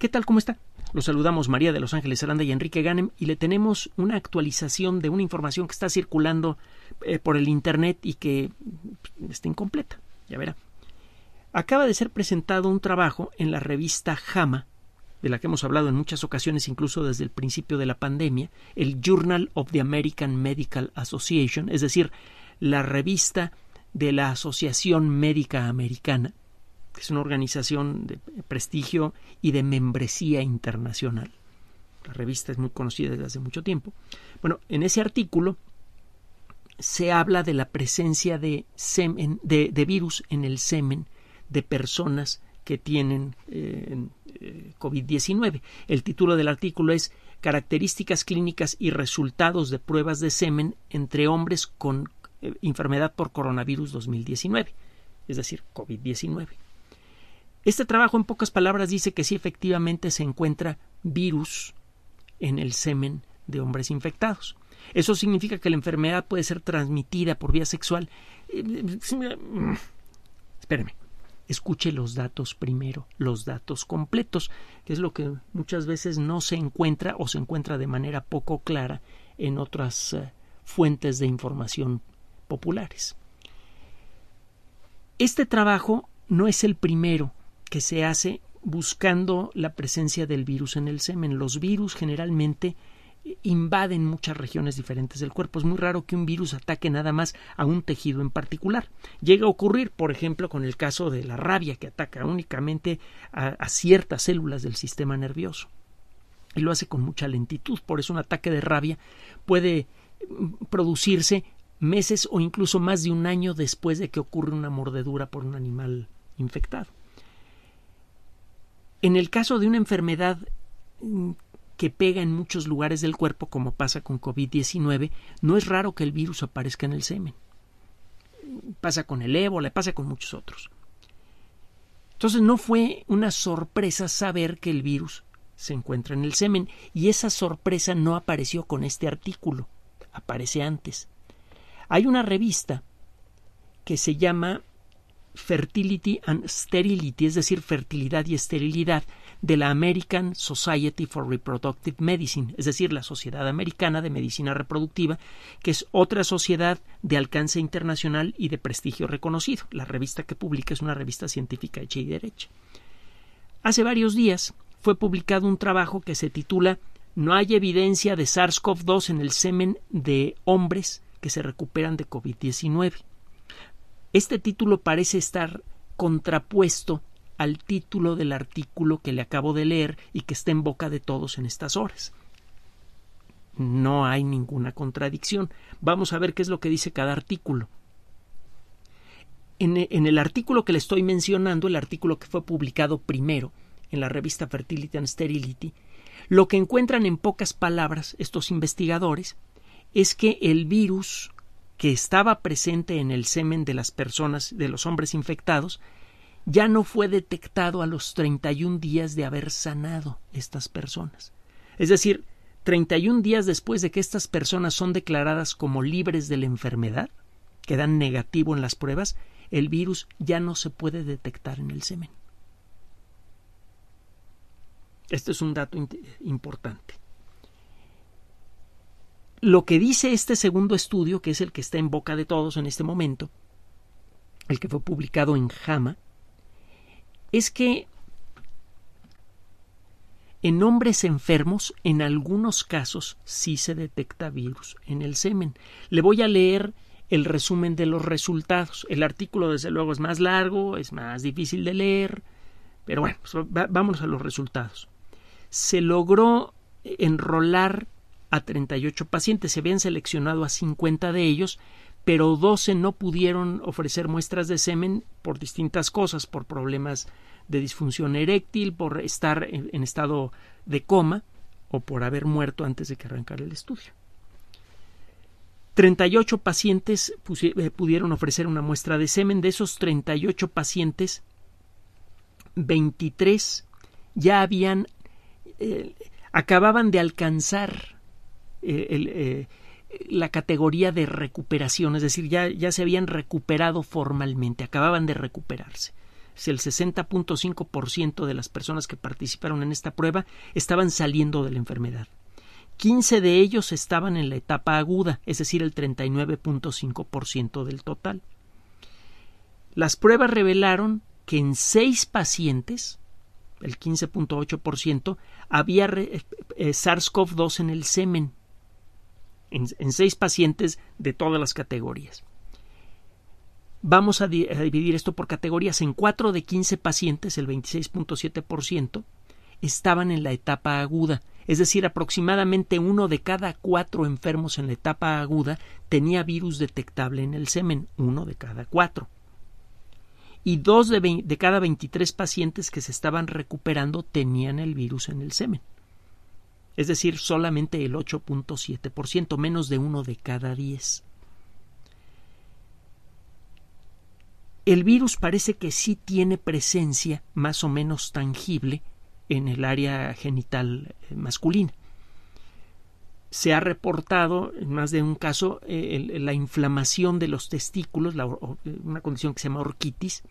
¿Qué tal? ¿Cómo está? Los saludamos María de Los Ángeles Aranda y Enrique Ganem y le tenemos una actualización de una información que está circulando eh, por el Internet y que pues, está incompleta. Ya verá. Acaba de ser presentado un trabajo en la revista JAMA, de la que hemos hablado en muchas ocasiones, incluso desde el principio de la pandemia, el Journal of the American Medical Association, es decir, la revista de la Asociación Médica Americana, es una organización de prestigio y de membresía internacional. La revista es muy conocida desde hace mucho tiempo. Bueno, en ese artículo se habla de la presencia de, semen, de, virus en el semen de personas que tienen eh, eh, COVID-19. El título del artículo es Características clínicas y resultados de pruebas de semen entre hombres con eh, enfermedad por coronavirus 2019, es decir, COVID-19. Este trabajo, en pocas palabras, dice que sí efectivamente se encuentra virus en el semen de hombres infectados. Eso significa que la enfermedad puede ser transmitida por vía sexual. espéreme escuche los datos primero, los datos completos, que es lo que muchas veces no se encuentra o se encuentra de manera poco clara en otras eh, fuentes de información populares. Este trabajo no es el primero que se hace buscando la presencia del virus en el semen. Los virus generalmente eh, invaden muchas regiones diferentes del cuerpo. Es muy raro que un virus ataque nada más a un tejido en particular. Llega a ocurrir, por ejemplo, con el caso de la rabia, que ataca únicamente a, a ciertas células del sistema nervioso. Y lo hace con mucha lentitud. Por eso un ataque de rabia puede mm, producirse meses o incluso más de un año después de que ocurre una mordedura por un animal infectado. En el caso de una enfermedad mm, que pega en muchos lugares del cuerpo, como pasa con COVID-19, no es raro que el virus aparezca en el semen. Pasa con el ébola, pasa con muchos otros. Entonces no fue una sorpresa saber que el virus se encuentra en el semen y esa sorpresa no apareció con este artículo, aparece antes. Hay una revista que se llama Fertility and Sterility, es decir, fertilidad y esterilidad, de la American Society for Reproductive Medicine, es decir, la Sociedad Americana de Medicina Reproductiva, que es otra sociedad de alcance internacional y de prestigio reconocido. La revista que publica es una revista científica hecha y derecha. Hace varios días fue publicado un trabajo que se titula No hay evidencia de SARS-CoV-2 en el semen de hombres que se recuperan de COVID-19. Este título parece estar contrapuesto al título del artículo que le acabo de leer y que está en boca de todos en estas horas. No hay ninguna contradicción. Vamos a ver qué es lo que dice cada artículo. En, el artículo que le estoy mencionando, el artículo que fue publicado primero en la revista Fertility and Sterility, lo que encuentran en pocas palabras estos investigadores es que el virus que estaba presente en el semen de las personas, de los hombres infectados, ya no fue detectado a los 31 días de haber sanado estas personas. Es decir, 31 días después de que estas personas son declaradas como libres de la enfermedad, quedan negativo en las pruebas, el virus ya no se puede detectar en el semen. Este es un dato importante lo que dice este segundo estudio, que es el que está en boca de todos en este momento, el que fue publicado en JAMA, es que en hombres enfermos, en algunos casos, sí se detecta virus en el semen. Le voy a leer el resumen de los resultados. El artículo, desde luego, es más largo, es más difícil de leer, pero bueno, pues vámonos a los resultados. Se logró enrolar a 38 pacientes. Se habían seleccionado a 50 de ellos, pero 12 no pudieron ofrecer muestras de semen por distintas cosas, por problemas de disfunción eréctil, por estar en, estado de coma o por haber muerto antes de que arrancara el estudio. 38 pacientes eh, pudieron ofrecer una muestra de semen. De esos 38 pacientes, 23 ya habían, eh, acababan de alcanzar eh, eh, la categoría de recuperación, es decir, ya, se habían recuperado formalmente, acababan de recuperarse. Si el 60.5% de las personas que participaron en esta prueba estaban saliendo de la enfermedad. 15 de ellos estaban en la etapa aguda, es decir, el 39.5% del total. Las pruebas revelaron que en 6 pacientes, el 15.8%, había eh, SARS-CoV-2 en el semen en, seis pacientes de todas las categorías. Vamos a, dividir esto por categorías. En cuatro de 15 pacientes, el 26.7%, estaban en la etapa aguda. Es decir, aproximadamente uno de cada cuatro enfermos en la etapa aguda tenía virus detectable en el semen, uno de cada cuatro. Y dos de, de cada 23 pacientes que se estaban recuperando tenían el virus en el semen es decir, solamente el 8.7%, menos de uno de cada 10. El virus parece que sí tiene presencia más o menos tangible en el área genital eh, masculina. Se ha reportado en más de un caso eh, la inflamación de los testículos, una condición que se llama orquitis,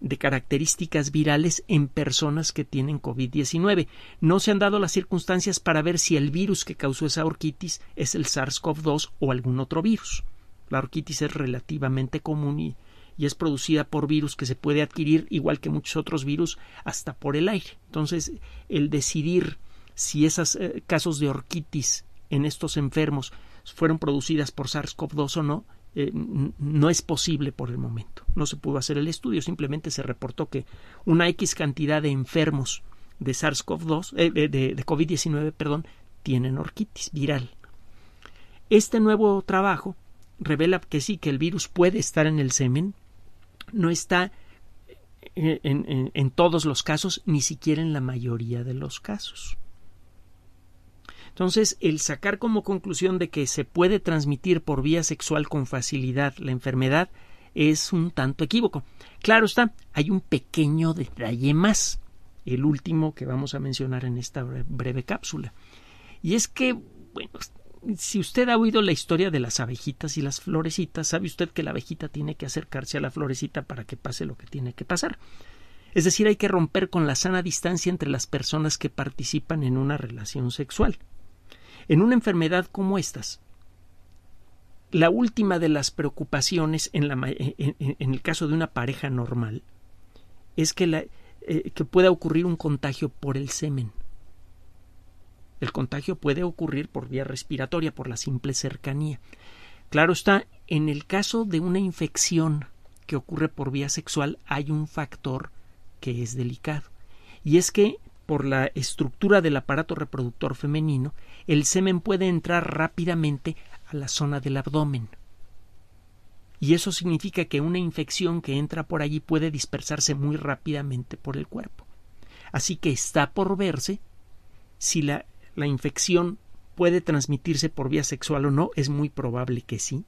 de características virales en personas que tienen COVID-19. No se han dado las circunstancias para ver si el virus que causó esa orquitis es el SARS-CoV-2 o algún otro virus. La orquitis es relativamente común y, es producida por virus que se puede adquirir, igual que muchos otros virus, hasta por el aire. Entonces, el decidir si esos eh, casos de orquitis en estos enfermos fueron producidas por SARS-CoV-2 o no eh, no es posible por el momento. No se pudo hacer el estudio, simplemente se reportó que una X cantidad de enfermos de SARS-CoV-2, eh, de, COVID-19, perdón, tienen orquitis viral. Este nuevo trabajo revela que sí, que el virus puede estar en el semen, no está eh, en todos los casos, ni siquiera en la mayoría de los casos. Entonces, el sacar como conclusión de que se puede transmitir por vía sexual con facilidad la enfermedad es un tanto equívoco. Claro está, hay un pequeño detalle más, el último que vamos a mencionar en esta breve cápsula. Y es que, bueno, si usted ha oído la historia de las abejitas y las florecitas, sabe usted que la abejita tiene que acercarse a la florecita para que pase lo que tiene que pasar. Es decir, hay que romper con la sana distancia entre las personas que participan en una relación sexual. En una enfermedad como estas, la última de las preocupaciones en, el caso de una pareja normal es eh, que pueda ocurrir un contagio por el semen. El contagio puede ocurrir por vía respiratoria, por la simple cercanía. Claro está, en el caso de una infección que ocurre por vía sexual hay un factor que es delicado. Y es que por la estructura del aparato reproductor femenino, el semen puede entrar rápidamente a la zona del abdomen. Y eso significa que una infección que entra por allí puede dispersarse muy rápidamente por el cuerpo. Así que está por verse si la, la infección puede transmitirse por vía sexual o no, es muy probable que sí,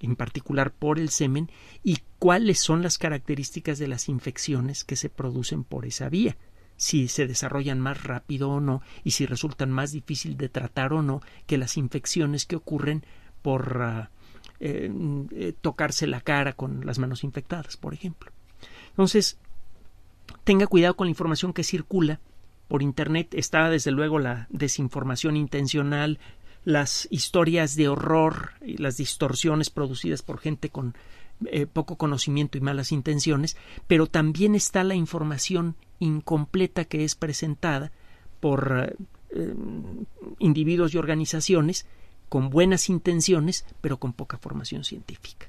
en particular por el semen, y cuáles son las características de las infecciones que se producen por esa vía si se desarrollan más rápido o no y si resultan más difícil de tratar o no que las infecciones que ocurren por ah, eh, eh, tocarse la cara con las manos infectadas, por ejemplo. Entonces, tenga cuidado con la información que circula por Internet. Está, desde luego, la desinformación intencional, las historias de horror y las distorsiones producidas por gente con eh, poco conocimiento y malas intenciones, pero también está la información incompleta que es presentada por eh, individuos y organizaciones con buenas intenciones, pero con poca formación científica.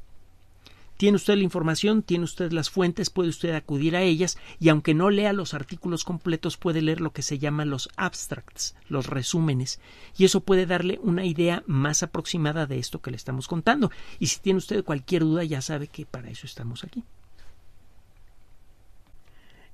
Tiene usted la información, tiene usted las fuentes, puede usted acudir a ellas y aunque no lea los artículos completos puede leer lo que se llama los abstracts, los resúmenes, y eso puede darle una idea más aproximada de esto que le estamos contando. Y si tiene usted cualquier duda ya sabe que para eso estamos aquí.